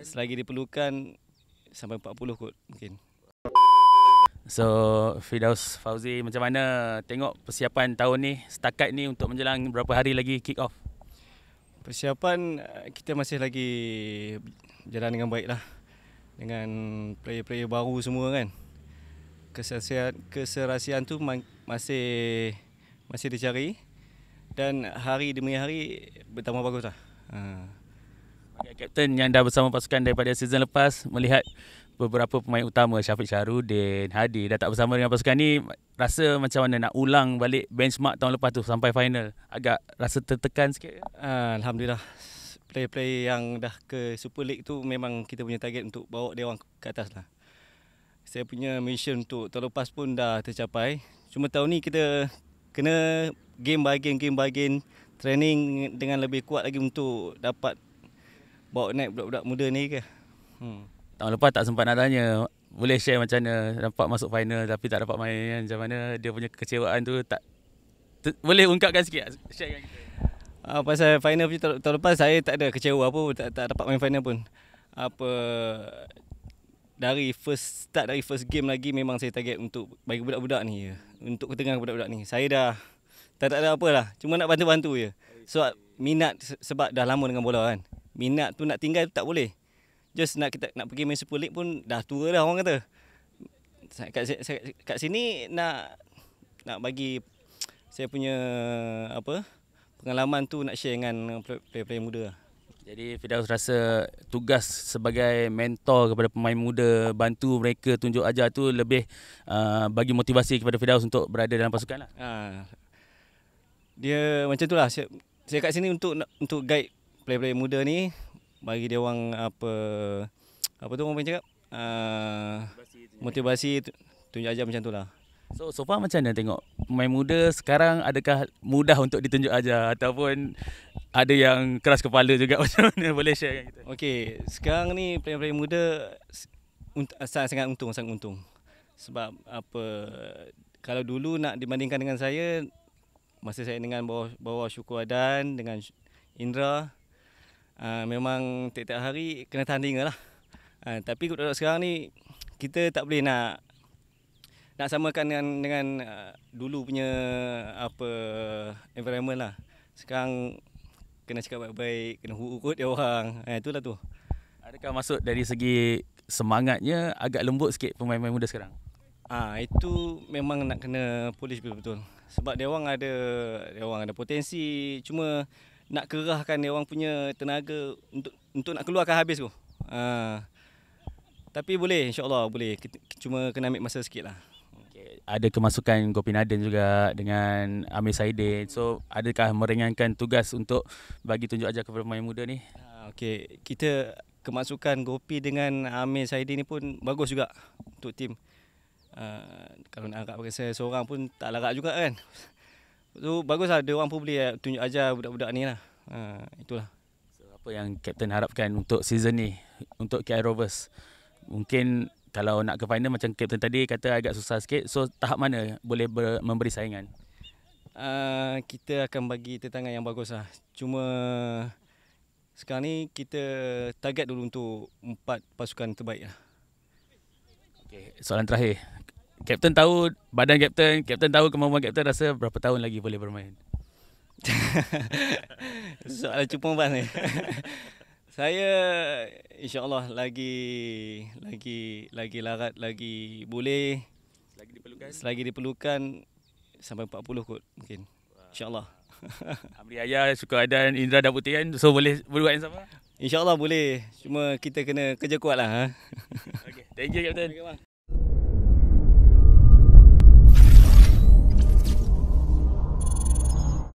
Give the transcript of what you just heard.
diperlukan. Selagi diperlukan sampai 40 kot mungkin. So Fidaus Fauzi macam mana tengok persiapan tahun ni setakat ni untuk menjelang berapa hari lagi kick off? Persiapan eh, kita masih lagi jalan dengan baik lah dengan player-player baru semua kan. Keserasian, keserasian tu masih masih dicari dan hari demi hari bertambah bagus lah. Ha. Kapten yang dah bersama pasukan daripada season lepas melihat beberapa pemain utama Syafiq Syahrudin, Hadi dah tak bersama dengan pasukan ni rasa macam mana nak ulang balik benchmark tahun lepas tu sampai final agak rasa tertekan sikit ah, Alhamdulillah play-play yang dah ke Super League tu memang kita punya target untuk bawa dia orang ke atas lah saya punya mission untuk tahun lepas pun dah tercapai cuma tahun ni kita kena game by game game by game training dengan lebih kuat lagi untuk dapat bawa naik budak-budak muda ni ke. Hmm. Tahun lepas tak sempat nak tanya. Boleh share macam mana dapat masuk final tapi tak dapat main kan. Macam mana dia punya kekecewaan tu tak boleh ungkapkan sikit lah. share dengan kita. Uh, pasal final tu tahun lepas saya tak ada kecewa apa tak, tak dapat main final pun. Apa dari first start dari first game lagi memang saya target untuk bagi budak-budak ni ya. Untuk ketengah budak-budak ni. Saya dah tak, tak ada apa lah. Cuma nak bantu-bantu je. Sebab so, minat sebab dah lama dengan bola kan minat tu nak tinggal tu tak boleh just nak kita nak pergi main super pun dah tua dah orang kata kat, kat sini nak nak bagi saya punya apa pengalaman tu nak share dengan player-player muda lah. jadi Fidaus rasa tugas sebagai mentor kepada pemain muda bantu mereka tunjuk ajar tu lebih uh, bagi motivasi kepada Fidaus untuk berada dalam pasukan lah. Ha. Dia macam tu lah. Saya, saya kat sini untuk untuk guide player-player muda ni bagi dia orang apa apa tu orang cakap uh, motivasi tunjuk ajar macam itulah. So so far macam mana tengok main muda sekarang adakah mudah untuk ditunjuk ajar ataupun ada yang keras kepala juga macam mana boleh share kan kita. Okey, sekarang ni player-player muda sangat sangat untung sangat untung. Sebab apa kalau dulu nak dibandingkan dengan saya masa saya dengan bawah bawah Syukur Adan dengan Indra Ah, memang tiap-tiap hari kena tanding lah. Ha, tapi kalau sekarang ni kita tak boleh nak nak samakan dengan dengan uh, dulu punya apa environment lah. Sekarang kena cakap baik-baik, kena hurut dia orang. Ha, itulah tu. Adakah masuk dari segi semangatnya agak lembut sikit pemain-pemain muda sekarang? Ah ha, itu memang nak kena polish betul-betul. Sebab dia orang ada dia orang ada potensi cuma nak kerahkan dia orang punya tenaga untuk untuk nak keluarkan habis tu. Ha. Tapi boleh insya-Allah boleh. Cuma kena ambil masa sikitlah. Okay. Ada kemasukan Gopi Naden juga dengan Amir Saidin. So adakah meringankan tugas untuk bagi tunjuk ajar kepada pemain muda ni? Ha, okay, kita kemasukan Gopi dengan Amir Saidin ni pun bagus juga untuk tim. Uh, kalau nak harap saya seorang pun tak larat juga kan. So baguslah, lah, ada orang pun boleh eh, tunjuk aja budak-budak ni lah. Ha, itulah. So, apa yang Captain harapkan untuk season ni, untuk KI Rovers? Mungkin kalau nak ke final macam Captain tadi kata agak susah sikit. So tahap mana boleh memberi saingan? Uh, kita akan bagi tetangan yang bagus lah. Cuma sekarang ni kita target dulu untuk empat pasukan terbaik lah. Okay, soalan terakhir. Captain tahu badan captain, captain tahu kemampuan captain rasa berapa tahun lagi boleh bermain. Soalan cuma bas ni. Saya insya-Allah lagi lagi lagi larat lagi boleh lagi diperlukan. Selagi diperlukan sampai 40 kot mungkin. Insya-Allah. Amri Ayah suka ada Indra dan Putih kan so boleh buat yang sama? Insya-Allah boleh. Cuma kita kena kerja kuatlah ha. Okey, thank you captain. Okay,